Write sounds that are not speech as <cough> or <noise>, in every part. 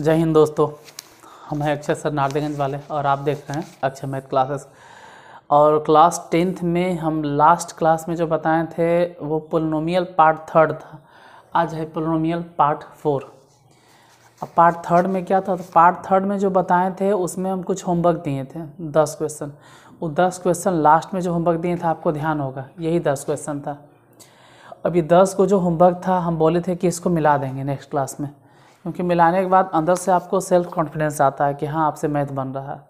जय हिंद दोस्तों हम हैं अक्षय सर नारदेगंज वाले और आप देख रहे हैं अक्षय मैथ क्लासेस और क्लास टेंथ में हम लास्ट क्लास में जो बताए थे वो पोलिनोमियल पार्ट थर्ड था आज है पोलिनोमियल पार्ट फोर अब पार्ट थर्ड में क्या था तो पार्ट थर्ड में जो बताए थे उसमें हम कुछ होमवर्क दिए थे दस क्वेश्चन वो दस क्वेश्चन लास्ट में जो होमवर्क दिए थे आपको ध्यान होगा यही दस क्वेश्चन था अभी दस को जो होमवर्क था हम बोले थे कि इसको मिला देंगे नेक्स्ट क्लास में क्योंकि मिलाने के बाद अंदर से आपको सेल्फ कॉन्फिडेंस आता है कि हाँ आपसे मैथ बन रहा है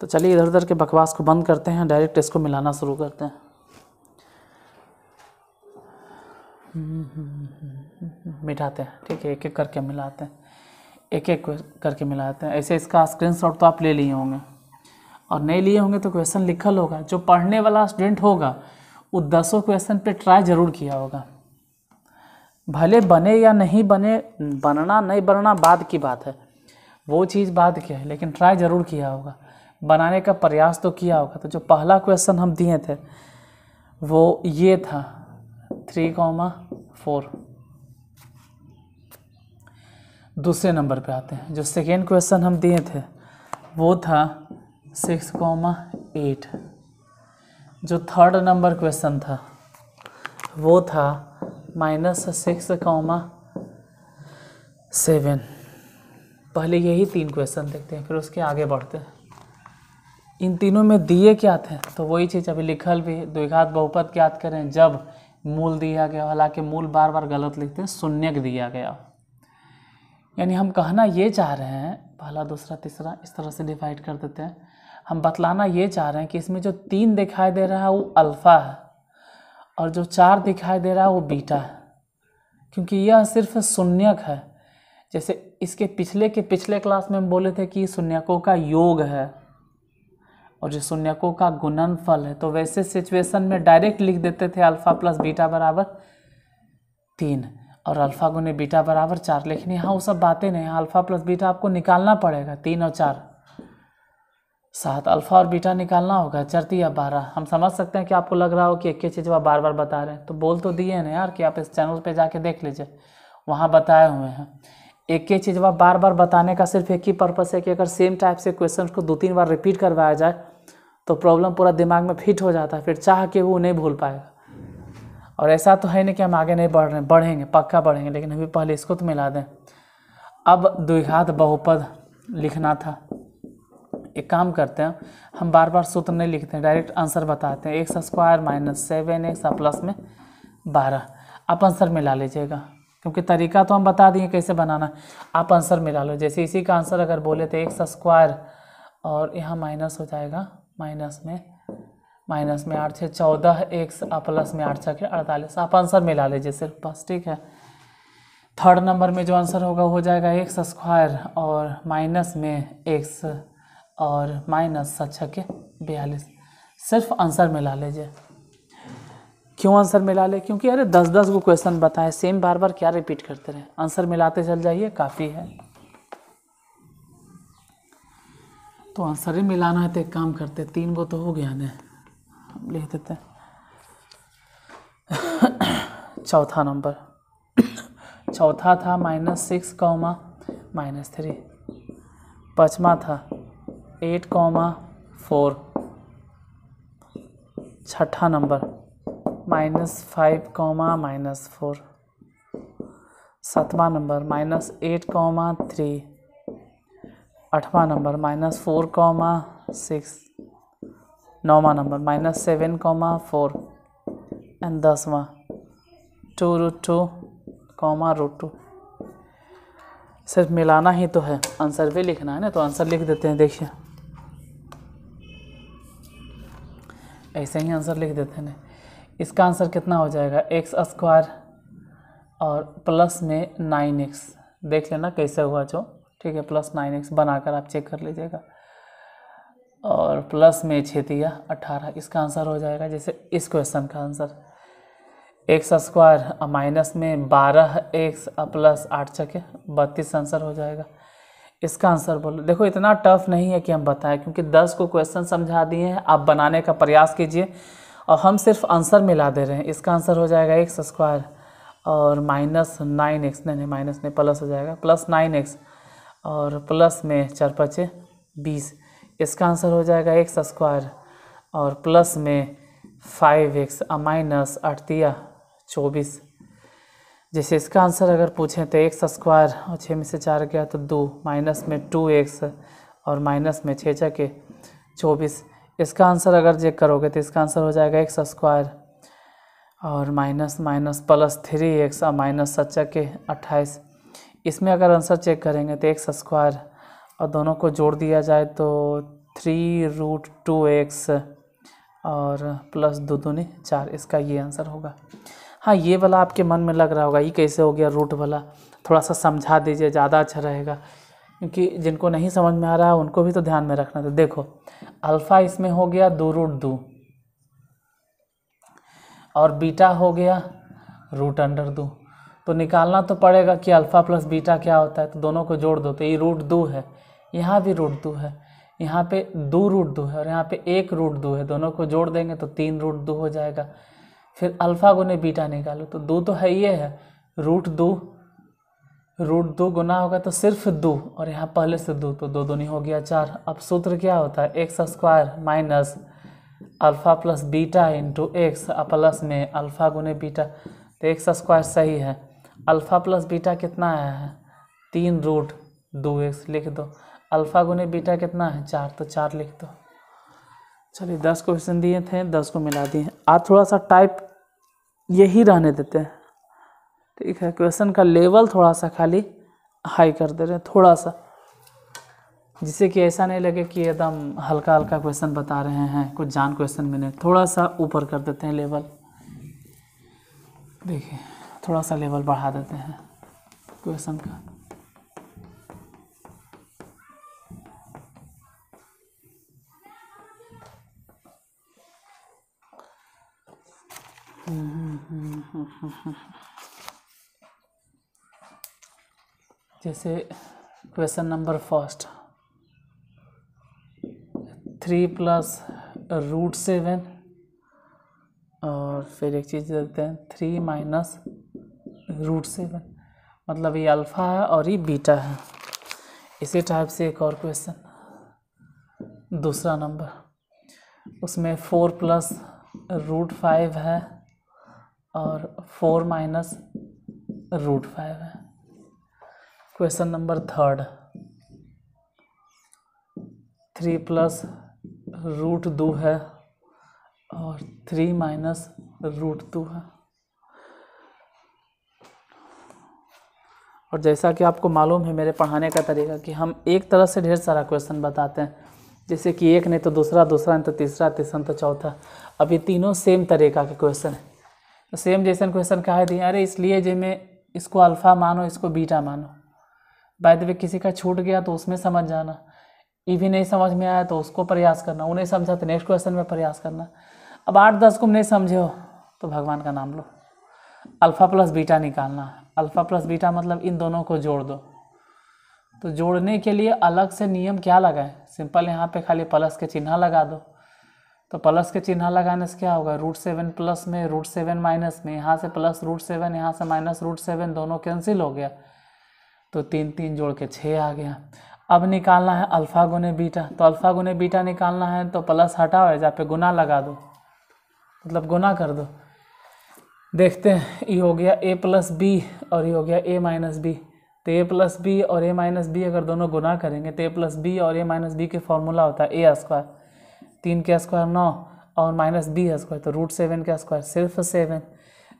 तो चलिए इधर उधर के बकवास को बंद करते हैं डायरेक्ट इसको मिलाना शुरू करते हैं मिटाते हैं ठीक है एक एक करके मिलाते हैं एक एक करके मिलाते हैं ऐसे इसका स्क्रीनशॉट तो आप ले लिए होंगे और नहीं लिए होंगे तो क्वेश्चन लिखल होगा जो पढ़ने वाला स्टूडेंट होगा वो दसों क्वेश्चन पे ट्राई ज़रूर किया होगा भले बने या नहीं बने बनना नहीं बनना बाद की बात है वो चीज़ बाद की है लेकिन ट्राई ज़रूर किया होगा बनाने का प्रयास तो किया होगा तो जो पहला क्वेश्चन हम दिए थे वो ये था थ्री कॉमा फोर दूसरे नंबर पे आते हैं जो सेकेंड क्वेश्चन हम दिए थे वो था सिक्स कॉमा एट जो थर्ड नंबर क्वेश्चन था वो था माइनस सिक्स कॉमा सेवन पहले यही तीन क्वेश्चन देखते हैं फिर उसके आगे बढ़ते हैं इन तीनों में दिए क्या थे तो वही चीज़ अभी लिखल भी द्विघात बहुपद ज्ञात करें जब मूल दिया गया हालांकि मूल बार बार गलत लिखते हैं शून्यक दिया गया यानी हम कहना ये चाह रहे हैं पहला दूसरा तीसरा इस तरह से डिवाइड कर देते हैं हम बतलाना ये चाह रहे हैं कि इसमें जो तीन दिखाई दे रहा है वो अल्फ़ा है और जो चार दिखाई दे रहा है वो बीटा है क्योंकि यह सिर्फ शून्यक है जैसे इसके पिछले के पिछले क्लास में हम बोले थे कि शून्यकों का योग है और जो शून्यकों का गुणनफल है तो वैसे सिचुएशन में डायरेक्ट लिख देते थे अल्फ़ा प्लस बीटा बराबर तीन और अल्फ़ा गुने बीटा बराबर चार लेकिन यहाँ वो सब बातें नहीं अल्फ़ा प्लस बीटा आपको निकालना पड़ेगा तीन और चार सात अल्फ़ा और बीटा निकालना होगा चरती या बारह हम समझ सकते हैं कि आपको लग रहा हो कि एक ही चीज़ बार बार बता रहे हैं तो बोल तो दिए ना यार कि आप इस चैनल पे जाके देख लीजिए वहाँ बताए हुए हैं एक ही चीज़ वह बार बार बताने का सिर्फ एक ही पर्पस है कि अगर सेम टाइप से क्वेश्चन को दो तीन बार रिपीट करवाया जाए तो प्रॉब्लम पूरा दिमाग में फिट हो जाता है फिर चाह के वो नहीं भूल पाएगा और ऐसा तो है नहीं कि हम आगे नहीं बढ़ रहे बढ़ेंगे पक्का बढ़ेंगे लेकिन अभी पहले इसको तो मिला दें अब द्विघात बहुपद लिखना था एक काम करते हैं हम बार बार सूत्र नहीं लिखते हैं डायरेक्ट आंसर बताते हैं X square minus seven X plus में बारह आप आंसर मिला लीजिएगा क्योंकि तरीका तो हम बता दिए कैसे बनाना आप आंसर मिला लो जैसे इसी का आंसर अगर बोले तो एक्स स्क्वायर और यहाँ माइनस हो जाएगा माइनस में माइनस में आठ छः चौदह एक्स प्लस में आठ छः अड़तालीस आप आंसर मिला लीजिए सिर्फ बस ठीक है थर्ड नंबर में जो आंसर होगा हो जाएगा एक्स स्क्वायर और माइनस में एक्स और माइनस सौ के बयालीस सिर्फ आंसर मिला लीजिए क्यों आंसर मिला ले क्योंकि अरे दस दस को क्वेश्चन बताएं सेम बार बार क्या रिपीट करते रहे आंसर मिलाते चल जाइए काफ़ी है तो आंसर ही मिलाना है तो एक काम करते तीन गो तो हो गया ने हम लिख देते <coughs> चौथा नंबर <coughs> चौथा था minus six comma minus three पाँचवा था एट कॉमा फोर छठा number minus five comma minus four सातवां number minus eight comma three आठवां number minus four comma six नौवा number minus seven comma four and दसवा two root two comma root two सिर्फ मिलाना ही तो है answer भी लिखना है ना तो आंसर लिख देते हैं देखिए ऐसे ही आंसर लिख देते हैं इसका आंसर कितना हो जाएगा एक्स स्क्वायर और प्लस में नाइन एक्स देख लेना कैसे हुआ जो ठीक है प्लस नाइन एक्स बनाकर आप चेक कर लीजिएगा और प्लस में छतिया अठारह इसका आंसर हो जाएगा जैसे इस क्वेश्चन का आंसर एक्स स्क्वायर माइनस में बारह एक्स प्लस आठ छके बत्तीस आंसर हो जाएगा इसका आंसर बोलो देखो इतना टफ नहीं है कि हम बताएं क्योंकि दस को क्वेश्चन समझा दिए हैं आप बनाने का प्रयास कीजिए और हम सिर्फ आंसर मिला दे रहे हैं इसका आंसर हो जाएगा एक्स स्क्वायर और माइनस नाइन एक्स नहीं नहीं माइनस नहीं प्लस हो जाएगा प्लस नाइन एक्स और प्लस में चार पचे बीस इसका आंसर हो जाएगा एक्स स्क्वायर और प्लस में फाइव एक्स माइनस अठतिया चौबीस जैसे इसका आंसर अगर पूछें तो एक्स स्क्वायर और छः में से चार गया तो दो माइनस में टू एक्स और माइनस में छः चके चौबीस इसका आंसर अगर चेक करोगे तो इसका आंसर हो जाएगा एक्स स्क्वायर और minus minus plus three x और माइनस सच्चा के अट्ठाईस इसमें अगर आंसर चेक करेंगे तो एक्स स्क्वायर और दोनों को जोड़ दिया जाए तो थ्री रूट टू एक्स और प्लस दो दूनी चार इसका ये आंसर होगा हाँ ये वाला आपके मन में लग रहा होगा ये कैसे हो गया रूट वाला थोड़ा सा समझा दीजिए ज़्यादा अच्छा रहेगा क्योंकि जिनको नहीं समझ में आ रहा है उनको भी तो ध्यान में रखना था देखो अल्फ़ा इसमें हो गया दो रूट दो और बीटा हो गया रूट अंडर दो तो निकालना तो पड़ेगा कि अल्फ़ा प्लस बीटा क्या होता है तो दोनों को जोड़ दो तो ये रूट दो है यहाँ भी रूट दो है यहाँ पे दो रूट दो है और यहाँ पे एक रूट दो है दोनों को जोड़ देंगे तो तीन रूट दो हो जाएगा फिर अल्फ़ा गुने बीटा निकालो तो दो तो है ये है रूट दो रूट दो गुना होगा तो सिर्फ दो और यहाँ पहले से दो तो दो दो नहीं हो गया चार अब सूत्र क्या होता है x square minus alpha plus beta into x plus में अल्फ़ा गुने बीटा तो एक्स स्क्वायर सही है अल्फ़ा प्लस बीटा कितना आया है तीन रूट दो एक्स लिख दो अल्फ़ा गुने बीटा कितना है चार तो चार लिख दो चलिए दस क्वेश्चन दिए थे दस को मिला दिए आज थोड़ा सा टाइप यही रहने देते हैं ठीक है क्वेश्चन का लेवल थोड़ा सा खाली हाई कर दे रहे हैं थोड़ा सा जिससे कि ऐसा नहीं लगे कि एकदम हल्का हल्का क्वेश्चन बता रहे हैं कुछ जान क्वेश्चन मैंने थोड़ा सा ऊपर कर देते हैं लेवल देखिए थोड़ा सा लेवल बढ़ा देते हैं क्वेश्चन का <laughs> जैसे question number first three plus root seven और फिर एक चीज़ देखते हैं थ्री माइनस रूट सेवन मतलब ये अल्फ़ा है और ये बीटा है इसी टाइप से एक और क्वेश्चन दूसरा नंबर उसमें फोर प्लस रूट फाइव है और फोर माइनस रूट फाइव है question number third three plus root दो है और थ्री माइनस रूट टू है और जैसा कि आपको मालूम है मेरे पढ़ाने का तरीका कि हम एक तरह से ढेर सारा क्वेश्चन बताते हैं जैसे कि एक नहीं तो दूसरा दूसरा नहीं तो तीसरा तीसरा तो चौथा अब ये तीनों सेम तरीका के क्वेश्चन हैं तो सेम जैसन क्वेश्चन कहा दिए अरे इसलिए जो में इसको अल्फ़ा मानो इसको बीटा मानो बाय द वे किसी का छूट गया तो उसमें समझ जाना ये भी नहीं समझ में आया तो उसको प्रयास करना वो नहीं समझा तो नेक्स्ट क्वेश्चन में प्रयास करना अब आठ दस को नहीं समझे हो तो भगवान का नाम लो अल्फ़ा प्लस बीटा निकालना अल्फ़ा प्लस बीटा मतलब इन दोनों को जोड़ दो तो जोड़ने के लिए अलग से नियम क्या लगाए सिंपल यहाँ पे खाली प्लस के चिन्ह लगा दो तो प्लस के चिन्ह लगाने से क्या होगा रूट सेवन प्लस में रूट सेवन माइनस में यहाँ से प्लस रूट सेवन यहाँ से माइनस रूट सेवन दोनों कैंसिल हो गया तो तीन तीन जोड़ के छः आ गया अब निकालना है अल्फ़ा गुने बीटा तो अल्फ़ा गुने बीटा निकालना है तो प्लस हटाओ या पे गुना लगा दो मतलब गुना कर दो देखते हैं ये हो गया ए प्लस बी और ये हो गया ए माइनस बी तो ए प्लस बी और ए माइनस बी अगर दोनों गुना करेंगे तो ए प्लस बी और ए माइनस बी के फॉर्मूला होता है ए स्क्वायर तीन के स्क्वायर नौ और माइनस बी स्क्वायर तो रूट सेवन के स्क्वायर सिर्फ सेवन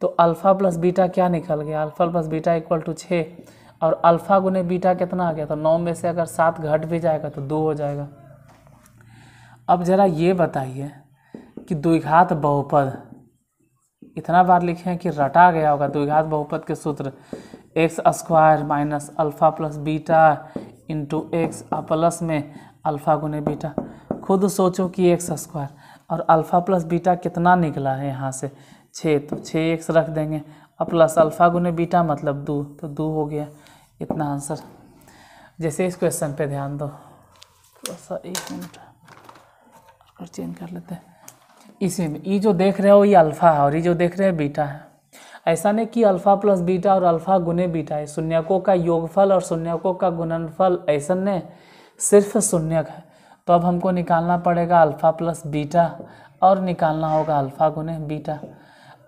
तो अल्फ़ा प्लस बीटा क्या निकल गया alpha plus beta equal to छः और अल्फ़ा गुने बीटा कितना आ गया तो नौ में से अगर सात घट भी जाएगा तो दो हो जाएगा अब ज़रा ये बताइए कि द्विघात बहुपद इतना बार लिखे हैं कि रटा गया होगा द्विघात बहुपद के सूत्र x square minus alpha plus beta into x plus में अल्फ़ा गुने बीटा खुद सोचो कि एक्स स्क्वायर और अल्फ़ा प्लस बीटा कितना निकला है यहाँ से छः तो छः एक्स रख देंगे और प्लस अल्फ़ा गुने बीटा मतलब दो तो दो हो गया इतना आंसर जैसे इस क्वेश्चन पे ध्यान दो थोड़ा सा एक मिनट और चेंज कर लेते हैं इसी में ये जो देख रहे हो ये अल्फ़ा है और ये जो देख रहे हैं बीटा है ऐसा नहीं कि अल्फ़ा प्लस बीटा और अल्फ़ा गुने बीटा है शून्यकों का योगफल और शून्यकों का गुणनफल ऐसा नहीं सिर्फ शून्यक है तो अब हमको निकालना पड़ेगा अल्फ़ा प्लस बीटा और निकालना होगा अल्फ़ा गुने बीटा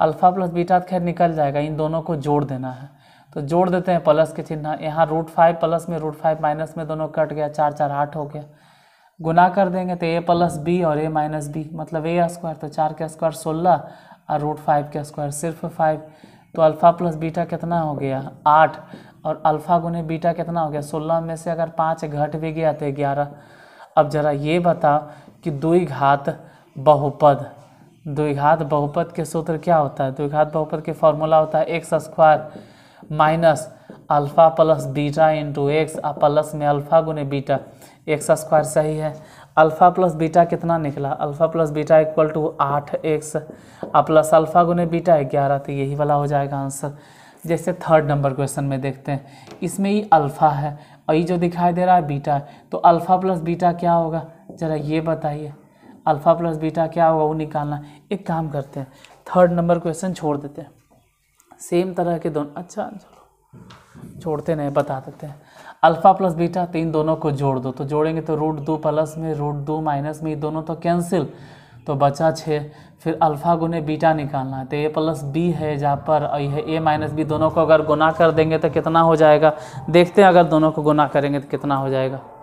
अल्फ़ा प्लस बीटा तो खैर निकल जाएगा इन दोनों को जोड़ देना है तो जोड़ देते हैं प्लस के चिन्ह यहाँ रूट फाइव प्लस में रूट फाइव माइनस में दोनों कट गया चार चार आठ हो गया गुना कर देंगे तो ए प्लस बी और ए माइनस बी मतलब ए स्क्वायर तो चार के स्क्वायर सोलह और रूट फाइव के स्क्वायर सिर्फ फाइव तो अल्फ़ा प्लस बीटा कितना हो गया आठ और अल्फ़ा गुने बीटा कितना हो गया सोलह में से अगर पाँच घट भी गया तो ग्यारह अब ज़रा ये बता कि द्विघात बहुपद द्विघात बहुपद के सूत्र क्या होता है द्विघात बहुपद के फॉर्मूला होता है x square minus alpha plus beta into x और प्लस में अल्फ़ा गुने बीटा एक्स स्क्वायर सही है अल्फ़ा प्लस बीटा कितना निकला alpha plus beta equal to आठ एक्स और प्लस अल्फ़ा गुने बीटा है ग्यारह तो यही वाला हो जाएगा आंसर जैसे थर्ड नंबर क्वेश्चन में देखते हैं इसमें ये अल्फ़ा है और ये जो दिखाई दे रहा है बीटा तो अल्फ़ा प्लस बीटा क्या होगा ज़रा ये बताइए अल्फ़ा प्लस बीटा क्या होगा वो निकालना एक काम करते हैं थर्ड नंबर क्वेश्चन छोड़ देते हैं सेम तरह के दोनों अच्छा चलो छोड़ते नहीं बता देते हैं अल्फ़ा प्लस बीटा तो इन दोनों को जोड़ दो तो जोड़ेंगे तो रूट दो प्लस में रूट दो माइनस में ये दोनों तो कैंसिल तो बचा छः फिर अल्फ़ा गुने बीटा निकालना है तो ए प्लस बी है जहाँ पर आई है ए माइनस बी दोनों को अगर गुना कर देंगे तो कितना हो जाएगा देखते हैं अगर दोनों को गुना करेंगे तो कितना हो जाएगा